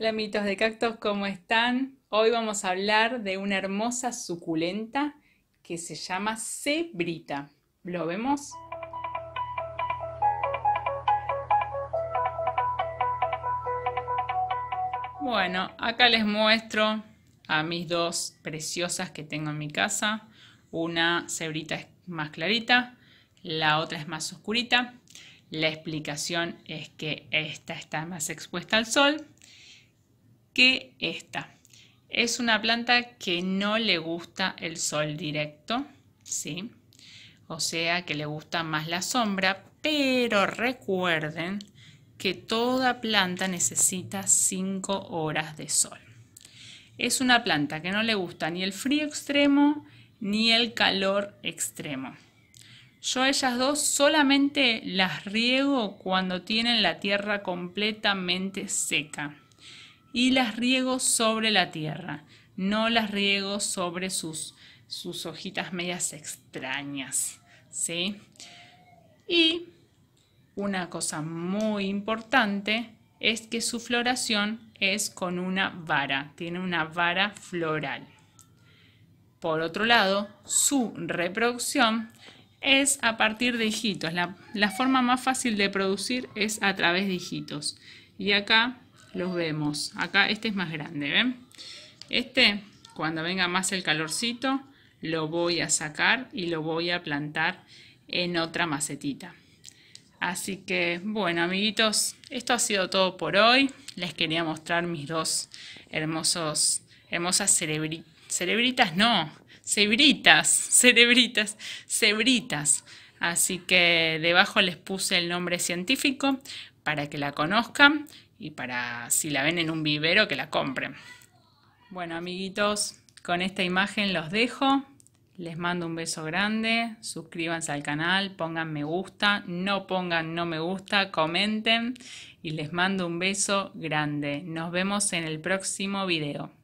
¡Lamitos de cactus, ¿cómo están? Hoy vamos a hablar de una hermosa suculenta que se llama cebrita. ¿Lo vemos? Bueno, acá les muestro a mis dos preciosas que tengo en mi casa. Una cebrita es más clarita, la otra es más oscurita. La explicación es que esta está más expuesta al sol esta es una planta que no le gusta el sol directo, ¿sí? O sea que le gusta más la sombra, pero recuerden que toda planta necesita 5 horas de sol. Es una planta que no le gusta ni el frío extremo ni el calor extremo. Yo ellas dos solamente las riego cuando tienen la tierra completamente seca y las riego sobre la tierra, no las riego sobre sus, sus hojitas medias extrañas, ¿sí? Y una cosa muy importante es que su floración es con una vara, tiene una vara floral. Por otro lado, su reproducción es a partir de hijitos. La, la forma más fácil de producir es a través de hijitos. Y acá los vemos. Acá este es más grande, ¿ven? Este, cuando venga más el calorcito, lo voy a sacar y lo voy a plantar en otra macetita. Así que, bueno, amiguitos, esto ha sido todo por hoy. Les quería mostrar mis dos hermosos, hermosas cerebritas, no, cebritas, cerebritas, cebritas. Así que debajo les puse el nombre científico para que la conozcan y para si la ven en un vivero que la compren. Bueno amiguitos, con esta imagen los dejo. Les mando un beso grande, suscríbanse al canal, pongan me gusta, no pongan no me gusta, comenten y les mando un beso grande. Nos vemos en el próximo video.